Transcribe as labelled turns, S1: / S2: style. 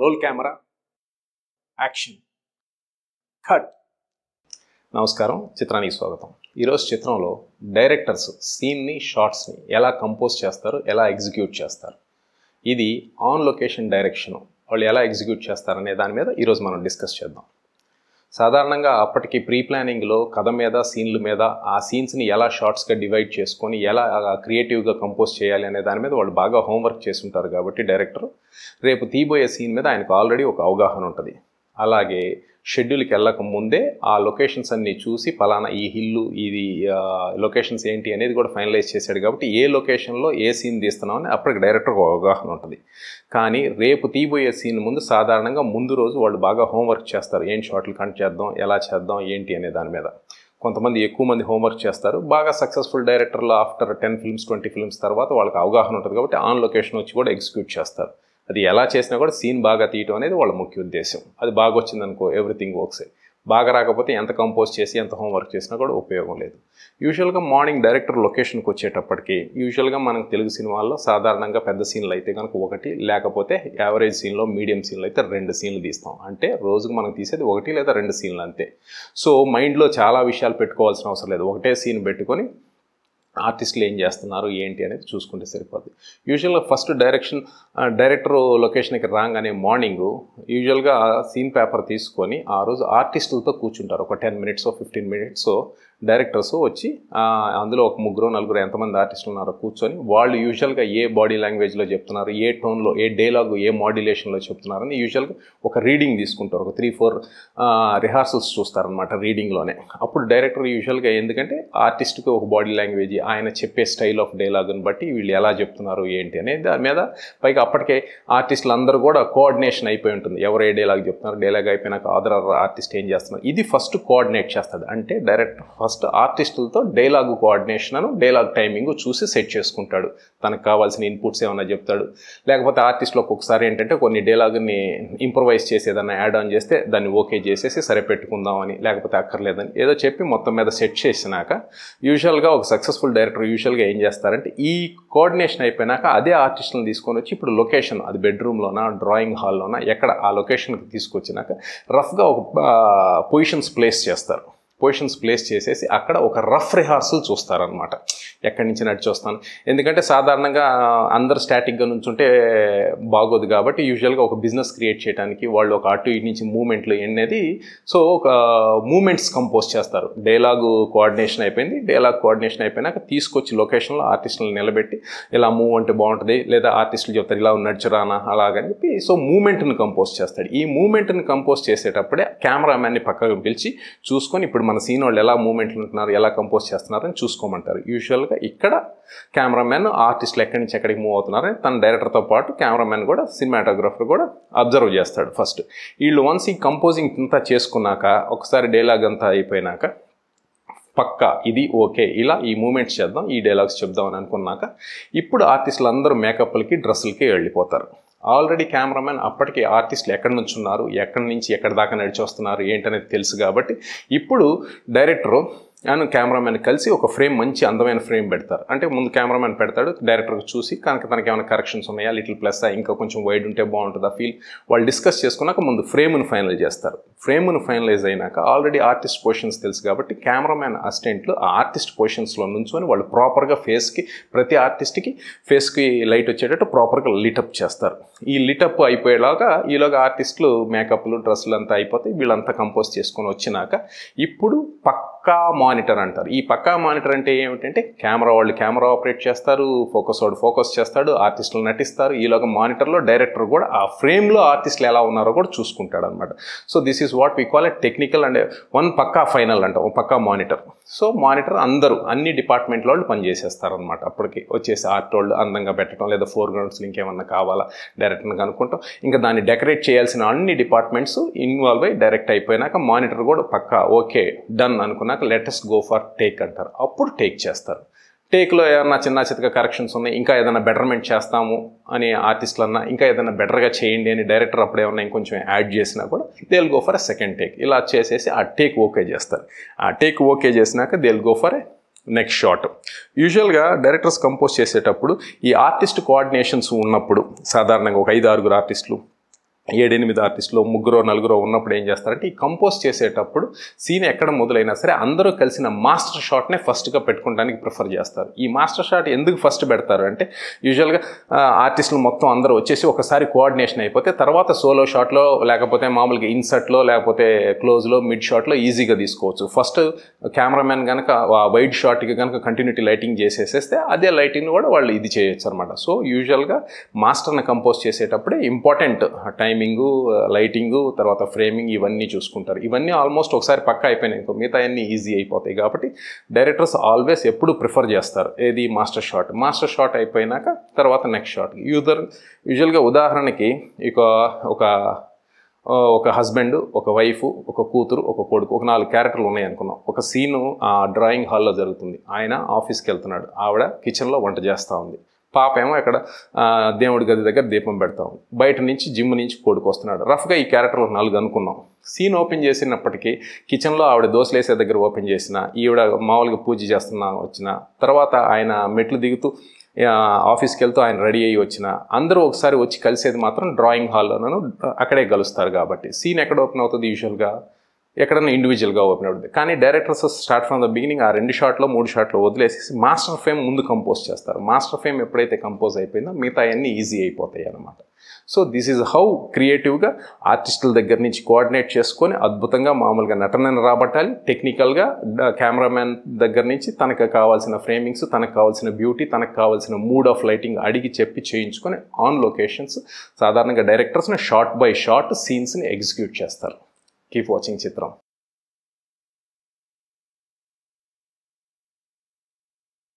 S1: Roll camera action cut నమస్కారం చిత్రానికి స్వాగతం ఈరోజు చిత్రంలో డైరెక్టర్స్ సీన్ని షార్ట్స్ని ఎలా కంపోజ్ చేస్తారు ఎలా ఎగ్జిక్యూట్ చేస్తారు ఇది ఆన్ లొకేషన్ డైరెక్షన్ వాళ్ళు ఎలా ఎగ్జిక్యూట్ చేస్తారనే దాని మీద ఈరోజు మనం డిస్కస్ చేద్దాం సాధారణంగా అప్పటికి ప్రీ ప్లానింగ్లో కథ మీద సీన్ల మీద ఆ సీన్స్ని ఎలా షార్ట్స్గా డివైడ్ చేసుకొని ఎలా క్రియేటివ్గా కంపోజ్ చేయాలి అనే దాని మీద వాళ్ళు బాగా హోంవర్క్ ఉంటారు కాబట్టి డైరెక్టర్ రేపు తీబోయే సీన్ మీద ఆయనకు ఆల్రెడీ ఒక అవగాహన ఉంటుంది అలాగే షెడ్యూల్కి వెళ్ళక ముందే ఆ లొకేషన్స్ అన్నీ చూసి పలానా ఈ హిల్లు ఇది లొకేషన్స్ ఏంటి అనేది కూడా ఫైనలైజ్ చేశాడు కాబట్టి ఏ లొకేషన్లో ఏ సీన్ తీస్తున్నామని అప్పటికి డైరెక్టర్ అవగాహన ఉంటుంది కానీ రేపు తీయబోయే సీన్ ముందు సాధారణంగా ముందు రోజు వాళ్ళు బాగా హోంవర్క్ చేస్తారు ఏం షాట్లు కంట్ చేద్దాం ఎలా చేద్దాం ఏంటి అనే దాని మీద కొంతమంది ఎక్కువ మంది హోంవర్క్ చేస్తారు బాగా సక్సెస్ఫుల్ డైరెక్టర్లు after ten films twenty films తర్వాత వాళ్ళకి అవగాహన ఉంటుంది కాబట్టి ఆన్ లొకేషన్ వచ్చి కూడా ఎగ్జిక్యూట్ చేస్తారు అది ఎలా చేసినా కూడా సీన్ బాగా తీయటం అనేది వాళ్ళ ముఖ్య ఉద్దేశం అది బాగా వచ్చిందనుకో ఎవ్రీథింగ్ వర్క్స్ బాగా రాకపోతే ఎంత కంపోజ్ చేసి ఎంత హోంవర్క్ చేసినా కూడా ఉపయోగం లేదు యూజువల్గా మార్నింగ్ డైరెక్టర్ లొకేషన్కి వచ్చేటప్పటికి యూజువల్గా మనకు తెలుగు సినిమాల్లో సాధారణంగా పెద్ద సీన్లు అయితే కనుక ఒకటి లేకపోతే యావరేజ్ సీన్లో మీడియం సీన్లు అయితే రెండు సీన్లు తీస్తాం అంటే రోజుకు మనం తీసేది ఒకటి లేదా రెండు సీన్లు అంతే సో మైండ్లో చాలా విషయాలు పెట్టుకోవాల్సిన అవసరం లేదు ఒకటే సీన్ పెట్టుకొని ఆర్టిస్టులు ఏం చేస్తున్నారు ఏంటి అనేది చూసుకుంటే సరిపోద్ది యూజువల్గా ఫస్ట్ డైరెక్షన్ డైరెక్టర్ లొకేషన్కి రాగానే మార్నింగ్ యూజువల్గా సీన్ పేపర్ తీసుకొని ఆ రోజు ఆర్టిస్టులతో కూర్చుంటారు ఒక ten minutes fifteen minutes directors వచ్చి అందులో ఒక ముగ్గురు నలుగురు ఎంతమంది ఆర్టిస్టులు ఉన్నారో కూర్చొని వాళ్ళు యూజువల్గా ఏ బాడీ లాంగ్వేజ్లో చెప్తున్నారు ఏ టోన్లో ఏ డైలాగ్ ఏ మాడ్యులేషన్లో చెప్తున్నారని యూజువల్గా ఒక రీడింగ్ తీసుకుంటారు ఒక త్రీ ఫోర్ రిహార్సల్స్ చూస్తారనమాట రీడింగ్లోనే అప్పుడు డైరెక్టర్ యూజువల్గా ఎందుకంటే ఆర్టిస్ట్కి ఒక బాడీ లాంగ్వేజ్ ఆయన చెప్పే స్టైల్ ఆఫ్ డైలాగ్ని బట్టి వీళ్ళు ఎలా చెప్తున్నారు ఏంటి అనే దాని మీద పైగా అప్పటికే ఆర్టిస్టులు అందరూ కూడా కోఆర్డినేషన్ అయిపోయి ఉంటుంది ఎవరు ఏ డైలాగ్ చెప్తున్నారు డైలాగ్ అయిపోయినాక అదర్ ఆర్టిస్ట్ ఏం చేస్తున్నారు ఇది ఫస్ట్ కోఆర్డినేట్ చేస్తుంది అంటే డైరెక్టర్ ఫస్ట్ ఆర్టిస్టులతో డైలాగ్ కోఆర్డినేషన్ అను డైలాగ్ టైమింగ్ చూసి సెట్ చేసుకుంటాడు తనకు కావాల్సిన ఇన్పుట్స్ ఏమైనా చెప్తాడు లేకపోతే ఆర్టిస్ట్లో ఒక్కొక్కసారి ఏంటంటే కొన్ని డైలాగ్ని ఇంప్రవైజ్ చేసి ఏదైనా యాడ్ ఆన్ చేస్తే దాన్ని ఓకే చేసేసి సరే పెట్టుకుందామని లేకపోతే అక్కర్లేదని ఏదో చెప్పి మొత్తం మీద సెట్ చేసినాక యూజువల్గా ఒక సక్సెస్ఫుల్ డైరెక్టర్ యూజువల్గా ఏం చేస్తారంటే ఈ కోఆర్డినేషన్ అయిపోయినాక అదే ఆర్టిస్టులను తీసుకొని వచ్చి ఇప్పుడు లొకేషన్ అది బెడ్రూమ్లోనా డ్రాయింగ్ హాల్లోనా ఎక్కడ ఆ లొకేషన్కి తీసుకొచ్చినాక రఫ్గా ఒక పొజిషన్స్ ప్లేస్ చేస్తారు పొజిషన్స్ ప్లేస్ చేసేసి అక్కడ ఒక రఫ్ రిహార్సల్ చూస్తారనమాట ఎక్కడి నుంచి నడిచి వస్తాను ఎందుకంటే సాధారణంగా అందరు స్టాటిక్గా ఉంటే బాగోదు కాబట్టి యూజువల్గా ఒక బిజినెస్ క్రియేట్ చేయడానికి వాళ్ళు ఒక అటు ఇటు నుంచి మూమెంట్లు అనేది సో ఒక మూమెంట్స్ కంపోజ్ చేస్తారు డైలాగ్ కోఆర్డినేషన్ అయిపోయింది డైలాగ్ కోఆర్డినేషన్ అయిపోయినాక తీసుకొచ్చి లొకేషన్లో ఆర్టిస్టులను నిలబెట్టి ఇలా మూవ్ అంటే బాగుంటుంది లేదా ఆర్టిస్టులు చెప్తారు ఇలా నడిచిరానా అలాగని చెప్పి సో మూమెంట్ని కంపోజ్ చేస్తాడు ఈ మూమెంట్ని కంపోజ్ చేసేటప్పుడే కెమెరామ్యాన్ని పక్కకు పిలిచి చూసుకొని ఇప్పుడు మన సీన్ వాళ్ళు ఎలా మూమెంట్లు ఉంటున్నారు ఎలా కంపోజ్ చేస్తున్నారు అని చూసుకోమంటారు యూజువల్గా ఇక్కడ కెమెరామెన్ ఆర్టిస్టులు ఎక్కడి నుంచి ఎక్కడికి మూవ్ అవుతున్నారని తన డైరెక్టర్తో పాటు కెమెరామెన్ కూడా సినిమాటోగ్రఫర్ కూడా అబ్జర్వ్ చేస్తాడు ఫస్ట్ వీళ్ళు వన్స్ ఈ కంపోజింగ్ అంతా చేసుకున్నాక ఒకసారి డైలాగ్ అంతా అయిపోయినాక పక్క ఇది ఓకే ఇలా ఈ మూమెంట్స్ చేద్దాం ఈ డైలాగ్స్ చెప్దాం అని అనుకున్నాక ఇప్పుడు ఆర్టిస్టులు అందరూ మేకప్లకి డ్రెస్సులకి వెళ్ళిపోతారు ఆల్రెడీ కెమెరామెన్ అప్పటికి ఆర్టిస్టులు ఎక్కడి నుంచి ఉన్నారు ఎక్కడి నుంచి ఎక్కడి దాకా నడిచి వస్తున్నారు ఏంటనేది తెలుసు కాబట్టి ఇప్పుడు డైరెక్టరు అండ్ కెమెరామెన్ కలిసి ఒక ఫ్రేమ్ మంచి అందమైన ఫ్రేమ్ పెడతారు అంటే ముందు కెమెరామెన్ పెడతాడు డైరెక్టర్కి చూసి కనుక తనకి ఏమైనా కరెక్షన్స్ ఉన్నాయా లిటిల్ ప్లస్ ఇంకా కొంచెం వైడ్ ఉంటే బాగుంటుందా ఫీల్ వాళ్ళు డిస్కస్ చేసుకున్నాక ముందు ఫ్రేమ్ను ఫైనల్ చేస్తారు ఫ్రేమ్ను ఫైనలైజ్ అయినాక ఆల్రెడీ ఆర్టిస్ట్ పొజిషన్స్ తెలుసు కాబట్టి కెమెరామెన్ అసిస్టెంట్లు ఆ ఆర్టిస్ట్ పొజిషన్స్లో నుంచొని వాళ్ళు ప్రాపర్గా ఫేస్కి ప్రతి ఆర్టిస్ట్కి ఫేస్కి లైట్ వచ్చేటట్టు ప్రాపర్గా లిటప్ చేస్తారు ఈ లిటప్ అయిపోయేలాగా ఈలోగా ఆర్టిస్టులు మేకప్లు డ్రెస్సులు అంతా అయిపోతాయి వీళ్ళంతా కంపోజ్ చేసుకొని వచ్చినాక ఇప్పుడు పక్క పక్కా మానిటర్ అంటారు ఈ పక్కా మానిటర్ అంటే ఏమిటంటే కెమెరా వాళ్ళు కెమెరా ఆపరేట్ చేస్తారు ఫోకస్ వాడు ఫోకస్ చేస్తాడు ఆర్టిస్టులు నటిస్తారు ఈలోగా మానిటర్లో డైరెక్టర్ కూడా ఆ ఫ్రేమ్లో ఆర్టిస్టులు ఎలా ఉన్నారో కూడా చూసుకుంటాడు అనమాట so this is what we call a technical and one పక్కా ఫైనల్ అంటాం పక్కా మానిటర్ సో మానిటర్ అందరూ అన్ని డిపార్ట్మెంట్ వాళ్ళు పనిచేసేస్తారు అనమాట అప్పటికి వచ్చేసి ఆర్ట్ వాళ్ళు అందంగా పెట్టడం లేదా ఫోర్ గ్రౌండ్స్ ఇంకేమన్నా కావాలా డైరెక్ట్గా అనుకుంటాం ఇంకా దాన్ని డెకరేట్ చేయాల్సిన అన్ని డిపార్ట్మెంట్స్ ఇన్వాల్వ్ అయ్యి డైరెక్ట్ అయిపోయినాక మానిటర్ కూడా పక్కా ఓకే డన్ అనుకున్నాక లెటెస్ట్ గో ఫర్ టేక్ అంటారు అప్పుడు టేక్ చేస్తారు టేక్లో ఏమన్నా చిన్న చితక కరెక్షన్స్ ఉన్నాయి ఇంకా ఏదైనా బెటర్మెంట్ చేస్తాము అని ఆర్టిస్టులు అన్నా ఇంకా ఏదైనా బెటర్గా చేయండి అని డైరెక్టర్ అప్పుడు ఏమన్నా ఇంకొంచెం యాడ్ చేసినా కూడా they'll go for a second take ఇలా చేసేసి ఆ టేక్ ఓకే చేస్తారు ఆ టేక్ ఓకే చేసినాక they'll go for next shot యూజువల్గా డైరెక్టర్స్ కంపోజ్ చేసేటప్పుడు ఈ ఆర్టిస్ట్ కోఆర్డినేషన్స్ ఉన్నప్పుడు సాధారణంగా ఒక ఐదు ఆరుగురు ఆర్టిస్టులు ఏడెనిమిది ఆర్టిస్టులు ముగ్గురో నలుగురో ఉన్నప్పుడు ఏం చేస్తారంటే ఈ కంపోజ్ చేసేటప్పుడు సీన్ ఎక్కడ మొదలైనా సరే అందరూ కలిసిన మాస్టర్ షాట్నే ఫస్ట్గా పెట్టుకోవడానికి ప్రిఫర్ చేస్తారు ఈ మాస్టర్ షాట్ ఎందుకు ఫస్ట్ పెడతారు అంటే యూజువల్గా ఆర్టిస్టులు మొత్తం అందరూ వచ్చేసి ఒకసారి కోఆర్డినేషన్ అయిపోతే తర్వాత సోలో షాట్లో లేకపోతే మామూలుగా ఇన్సర్ట్లో లేకపోతే క్లోజ్లో మిడ్ షాట్లో ఈజీగా తీసుకోవచ్చు ఫస్ట్ కెమెరామెన్ కనుక వైడ్ షాట్కి కనుక కంటిన్యూటీ లైటింగ్ చేసేసేస్తే అదే లైటింగ్ కూడా వాళ్ళు ఇది చేయొచ్చు అనమాట సో యూజువల్గా మాస్టర్ని కంపోజ్ చేసేటప్పుడే important time timing lighting uh, తర్వాత ఫ్రేమింగ్ ఇవన్నీ చూసుకుంటారు ఇవన్నీ ఆల్మోస్ట్ ఒకసారి పక్క అయిపోయినాయి ఇంకో మిగతా అన్నీ ఈజీ అయిపోతాయి కాబట్టి డైరెక్టర్స్ ఆల్వేస్ ఎప్పుడు ప్రిఫర్ చేస్తారు ఏది మాస్టర్ షాట్ మాస్టర్ షాట్ అయిపోయినాక తర్వాత నెక్స్ట్ షాట్ యూజర్ యూజువల్గా ఉదాహరణకి ఇక ఒక ఒక హస్బెండ్ ఒక వైఫ్ ఒక కూతురు ఒక కొడుకు ఒక నాలుగు క్యారెక్టర్లు ఉన్నాయి అనుకున్నాం ఒక సీను ఆ డ్రాయింగ్ హాల్లో జరుగుతుంది ఆయన ఆఫీస్కి వెళ్తున్నాడు ఆవిడ కిచెన్లో వంట చేస్తూ ఉంది పాప ఏమో ఇక్కడ దేవుడి గది దగ్గర దీపం పెడతాం బయట నుంచి జిమ్ నుంచి కోడుకు వస్తున్నాడు రఫ్గా ఈ క్యారెక్టర్ ఒక నాలుగు అనుకున్నాం సీన్ ఓపెన్ చేసినప్పటికీ కిచెన్లో ఆవిడ దోశలు వేసే దగ్గర ఓపెన్ చేసిన ఈవిడ మామూలుగా పూజ చేస్తున్నా వచ్చిన తర్వాత ఆయన మెట్లు దిగుతూ ఆఫీస్కి వెళ్తూ ఆయన రెడీ అయ్యి వచ్చిన అందరూ ఒకసారి వచ్చి కలిసేది మాత్రం డ్రాయింగ్ హాల్లోనూ అక్కడే కలుస్తారు కాబట్టి సీన్ ఎక్కడ ఓపెన్ అవుతుంది యూజువల్గా ఎక్కడన్నా ఇండివిజువల్గా ఓపెన్ అవుతుంది కానీ directors start from the beginning ఆ రెండు షాట్లో మూడు షాట్లో వదిలేసి మాస్టర్ ఫేమ్ ముందు కంపోజ్ చేస్తారు మాస్టర్ ఫేమ్ ఎప్పుడైతే కంపోజ్ అయిపోయిందో మిగతా అన్ని ఈజీ అయిపోతాయి అనమాట సో దిస్ ఈజ్ హౌ క్రియేటివ్గా ఆర్టిస్టుల దగ్గర నుంచి కోఆర్డినేట్ చేసుకొని అద్భుతంగా మామూలుగా నటనను రాబట్టాలి టెక్నికల్గా కెమెరామ్యాన్ దగ్గర నుంచి తనకు కావాల్సిన ఫ్రేమింగ్స్ తనకు కావాల్సిన బ్యూటీ తనకు కావాల్సిన మూడ్ ఆఫ్ లైటింగ్ అడిగి చెప్పి చేయించుకొని ఆన్ లొకేషన్స్ సాధారణంగా డైరెక్టర్స్ని షార్ట్ బై షార్ట్ సీన్స్ని ఎగ్జిక్యూట్ చేస్తారు keep watching Chitram.